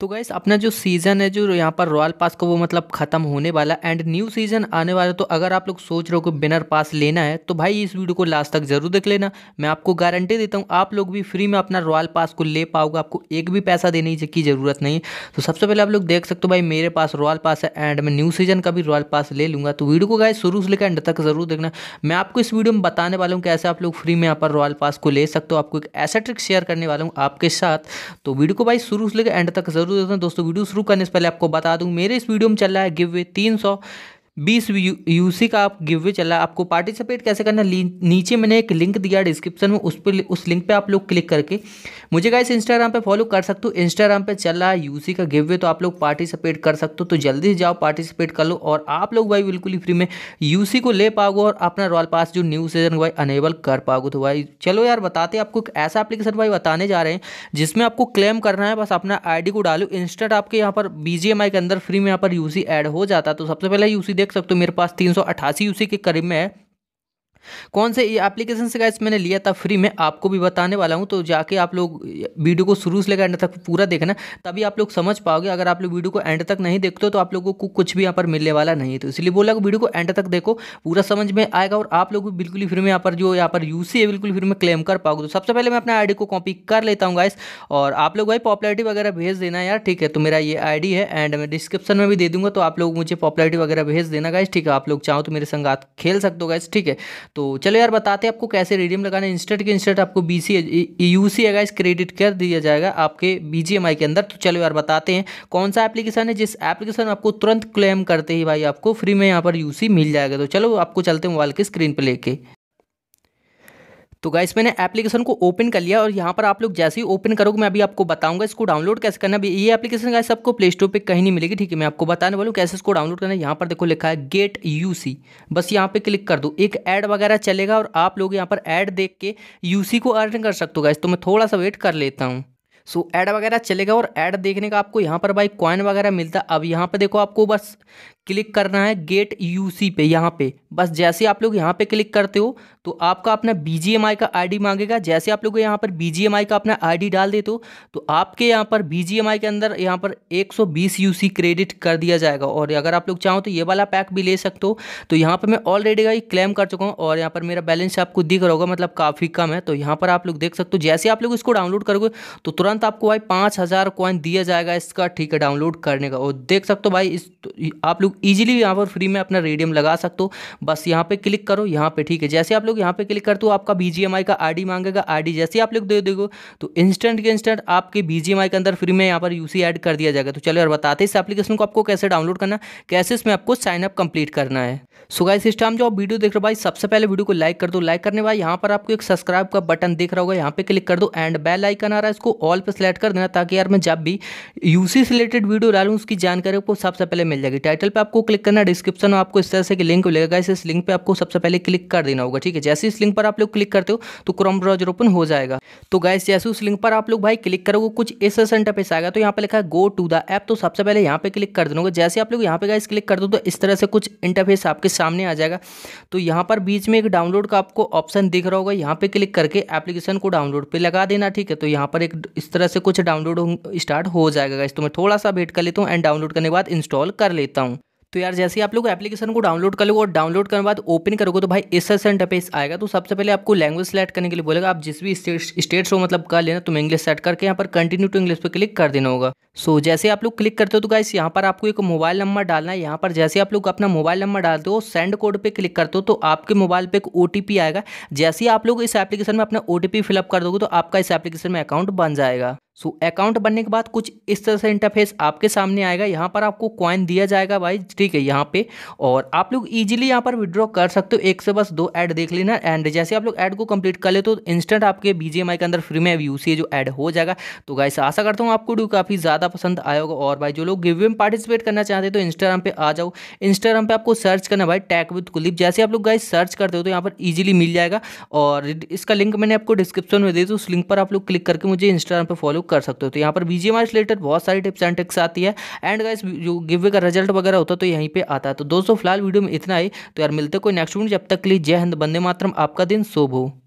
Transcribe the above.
तो गाइस अपना जो सीज़न है जो यहाँ पर रॉयल पास का वो मतलब ख़त्म होने वाला एंड न्यू सीज़न आने वाला तो अगर आप लोग सोच रहे हो कि बिनर पास लेना है तो भाई इस वीडियो को लास्ट तक ज़रूर देख लेना मैं आपको गारंटी देता हूँ आप लोग भी फ्री में अपना रॉयल पास को ले पाओगे आपको एक भी पैसा देने की ज़रूरत नहीं तो सबसे पहले आप लोग देख सकते हो भाई मेरे पास रॉयल पास है एंड मैं न्यू सीज़न का भी रॉयल पास ले लूँगा तो वीडियो को गाय शुरू से लेकर एंड तक ज़रूर देखना मैं आपको इस वीडियो में बताने वाला हूँ कैसे आप लोग फ्री में यहाँ पर रॉयल पास को ले सकते हो आपको एक ऐसा ट्रिक शेयर करने वाला हूँ आपके साथ तो वीडियो को भाई शुरू से लेकर एंड तक ज़रूर जरूर हैं दोस्तों वीडियो शुरू करने से पहले आपको बता दूं मेरे इस वीडियो में चल रहा है गिव वे तीन सौ बीस यू सी का आप गिव चला आपको पार्टिसिपेट कैसे करना नीचे मैंने एक लिंक दिया डिस्क्रिप्शन में उस पर उस लिंक पे आप लोग क्लिक करके मुझे इस इंस्टाग्राम पे फॉलो कर सकते हो इंस्टाग्राम पे चल रहा है सी का गिव तो आप लोग पार्टिसिपेट कर सकते हो तो जल्दी से जाओ पार्टिसिपेट कर लो और आप लोग भाई बिल्कुल ही फ्री में सी को ले पाओगे और अपना रॉयल पास जो न्यू सीजन भाई अनेबल कर पाओगे तो भाई चलो यार बताते आपको एक ऐसा एप्लीकेशन भाई बताने जा रहे हैं जिसमें आपको क्लेम करना है बस अपना आई को डालो इंस्टेंट आपके यहाँ पर बी के अंदर फ्री में यहाँ पर सी ऐड हो जाता तो सबसे पहले सी देख देख सकते हो मेरे पास तीन सौ अठासी उसी के करीब में है कौन से एप्लीकेशन से गाइस मैंने लिया था फ्री में आपको भी बताने वाला हूँ तो जाके आप लोग वीडियो को शुरू से लेकर एंड तक पूरा देखना तभी आप लोग समझ पाओगे अगर आप लोग वीडियो को एंड तक नहीं देखते हो तो आप लोगों को कुछ भी यहाँ पर मिलने वाला नहीं है तो इसलिए बोला कि वीडियो को एंड तक देखो पूरा समझ में आएगा और आप लोग भी बिल्कुल ही फ्री में यहाँ पर जो यहाँ पर यू है बिल्कुल फ्री में क्लेम कर पाओगे तो सबसे पहले मैं अपना आई को कॉपी कर लेता हूँ गाइस और आप लोग भाई पॉपुलरिटी वगैरह भेज देना यार ठीक है तो मेरा ये आई है एंड मैं डिस्क्रिप्शन में भी दे दूंगा तो आप लोग मुझे पॉपुलरिटी वगैरह भेज देना गाइस ठीक है आप लोग चाहो तो मेरे संग खेल सकते हो गाइस ठीक है तो चलो यार बताते हैं आपको कैसे रिडीम लगाना है इंस्टेंट के इंस्टेंट आपको बी सी यू सी इस क्रेडिट कर दिया जाएगा आपके बी जी एम आई के अंदर तो चलो यार बताते हैं कौन सा एप्लीकेशन है जिस एप्लीकेशन में आपको तुरंत क्लेम करते ही भाई आपको फ्री में यहाँ पर यू सी मिल जाएगा तो चलो आपको चलते हैं मोबाइल के स्क्रीन पर लेके तो गाइस मैंने एप्लीकेशन को ओपन कर लिया और यहाँ पर आप लोग जैसे ही ओपन करोगे मैं अभी आपको बताऊंगा इसको डाउनलोड कैसे करना अभी ये एप्लीकेशन गाइस आपको प्ले स्टोर पर कहीं नहीं मिलेगी ठीक है मैं आपको बताने वालू कैसे इसको डाउनलोड करना है यहाँ पर देखो लिखा है गेट यू बस यहाँ पर क्लिक कर दो एक ऐड वगैरह चलेगा और आप लोग यहाँ पर ऐड देख के यू को अर्न कर सकते हो गाइस तो मैं थोड़ा सा वेट कर लेता हूँ सो so, ऐड वगैरह चलेगा और ऐड देखने का आपको यहाँ पर भाई कॉइन वगैरह मिलता है अब यहाँ पर देखो आपको बस क्लिक करना है गेट यूसी पे यहाँ पे बस जैसे आप लोग यहाँ पे क्लिक करते हो तो आपका अपना बीजीएमआई का आईडी मांगेगा जैसे आप लोग यहाँ पर बीजीएमआई का अपना आईडी डाल देते हो तो आपके यहाँ पर बीजीएमआई के अंदर यहाँ पर 120 यूसी क्रेडिट कर दिया जाएगा और अगर आप लोग चाहो तो ये वाला पैक भी ले सकते हो तो यहाँ पर मैं ऑलरेडी का क्लेम कर चुका हूँ और यहाँ पर मेरा बैलेंस आपको दिख रहा होगा मतलब काफ़ी कम है तो यहाँ पर आप लोग देख सकते हो जैसे आप लोग इसको डाउनलोड करोगे तो तुरंत आपको भाई पाँच हज़ार दिया जाएगा इसका ठीक है डाउनलोड करने का और देख सकते हो भाई इस तो आप लोग ईजिली यहाँ पर फ्री में अपना रेडियम लगा सकते हो बस यहाँ पे क्लिक करो यहाँ पे ठीक है जैसे आप लोग यहाँ पे क्लिक करते हो आपका बी का आर मांगेगा डी जैसे आप लोग दे दोगे तो इंस्टेंट के इंस्टेंट आपके बी के अंदर फ्री में यहाँ पर यू ऐड कर दिया जाएगा तो चलो यार बताते इस एप्लीकेशन को आपको कैसे डाउनलोड करना कैसे इसमें आपको साइनअप कंप्लीट करना है सो गाइस इस टाइम जो आप वीडियो देख रहे हो भाई सबसे पहले वीडियो को लाइक कर दो लाइक करने भाई यहाँ पर आपको एक सब्सक्राइब का बटन दिख रहा होगा यहाँ पे क्लिक कर दो एंड बेल आइकन आ रहा है इसको ऑल पे सेलेक्ट कर देना ताकि यार मैं जब भी यूसी से रिलेटेड वीडियो डालू उसकी जानकारी आपको सबसे पहले मिल जाएगी टाइटल पर आपको क्लिक करना डिस्क्रिप्शन में आपको इस तरह से लिंक मिलेगा इस लिंक पर आपको सबसे पहले क्लिक कर देना होगा ठीक है जैसे इस लिंक पर आप लोग क्लिक करते हो तो क्रोम ब्राउजर ओपन हो जाएगा तो गाइस जैसे उस लिंक पर आप लोग भाई क्लिक करोगे कुछ इस इंटरफेस आएगा तो यहाँ पर लिखा है गो टू द ऐप तो सबसे पहले यहाँ पे क्लिक कर देना होगा जैसे आप लोग यहाँ पे गाइस क्लिक कर दो तो इस तरह से कुछ इंटरफेस आपके सामने आ जाएगा तो यहाँ पर बीच में एक डाउनलोड का आपको ऑप्शन दिख रहा होगा यहाँ पे क्लिक करके एप्लीकेशन को डाउनलोड पे लगा देना ठीक है तो यहाँ पर एक इस तरह से कुछ डाउनलोड स्टार्ट हो जाएगा इस तो मैं थोड़ा सा वेट कर लेता हूँ एंड डाउनलोड करने के बाद इंस्टॉल कर लेता हूँ तो यार जैसे ही आप लोग एप्लीकेशन को डाउनलोड कर लो और डाउनलोड करने बाद ओपन करोगे तो भाई इस इंटरफेस आएगा तो सबसे पहले आपको लैंग्वेज सेलेक्ट करने के लिए बोलेगा आप जिस भी स्टेट हो मतलब कर लेना तुम इंग्लिश सेट करके यहाँ पर कंटिन्यू टू इंग्लिश पर क्लिक कर देना होगा सो जैसे आप लोग क्लिक करते हो तो गाइस यहाँ पर आपको एक मोबाइल नंबर डालना है यहाँ पर जैसे आप लोग अपना मोबाइल नंबर डालते हो सेंड कोड पर क्लिक करते हो तो आपके मोबाइल पर एक ओ आएगा जैसे ही आप लोग इस एप्लीकेशन में अपना ओ फिलअप कर दोगे तो आपका इस एप्लीकेशन में अकाउंट बन जाएगा सो so, अकाउंट बनने के बाद कुछ इस तरह से इंटरफेस आपके सामने आएगा यहाँ पर आपको कॉइन दिया जाएगा भाई ठीक है यहाँ पे और आप लोग इजीली यहाँ पर विड्रॉ कर सकते हो एक से बस दो ऐड देख लेना एंड जैसे आप लोग ऐड को कंप्लीट कर ले तो इंस्टेंट आपके बीजेएमआई के अंदर फ्री में व्यू से जो ऐड हो जाएगा तो गाइस आशा करता हूँ आपको डू काफ़ी ज़्यादा पसंद आएगा और भाई जो लोग गिव में पार्टिसिपेट करना चाहते हैं तो इंस्टाग्राम पर आ जाओ इंस्टाग्राम पर आपको सर्च करना भाई टैक विद कुलीप जैसे आप लोग गाइस सर्च करते हो तो यहाँ पर ईजिली मिल जाएगा और इसका लिंक मैंने आपको डिस्क्रिप्शन में दे दूँ तो उस लिंक पर आप लोग क्लिक करके मुझे इंस्टाग्राम पर फॉलो कर सकते हो तो यहाँ पर बी जी रिलेटेड बहुत सारी टिप्स एंड ट्रिक्स आती है एंड गाइस जो गिव का रिजल्ट वगैरह होता है तो यहीं पर आता है तो दोस्तों फिलहाल वीडियो में इतना ही तो यार मिलते कोई नेक्स्ट वीडियो जब तक के लिए जय हिंद बंदे मातरम आपका दिन शुभ हो